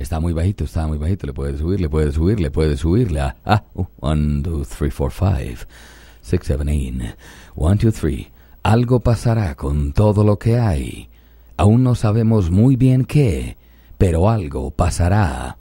Está muy bajito, está muy bajito. Le puedes subir, le puedes subir, le puedes subir. 1, 2, 3, 4, 5, 6, 7, 8, 1, 2, 3. Algo pasará con todo lo que hay. Aún no sabemos muy bien qué, pero algo pasará.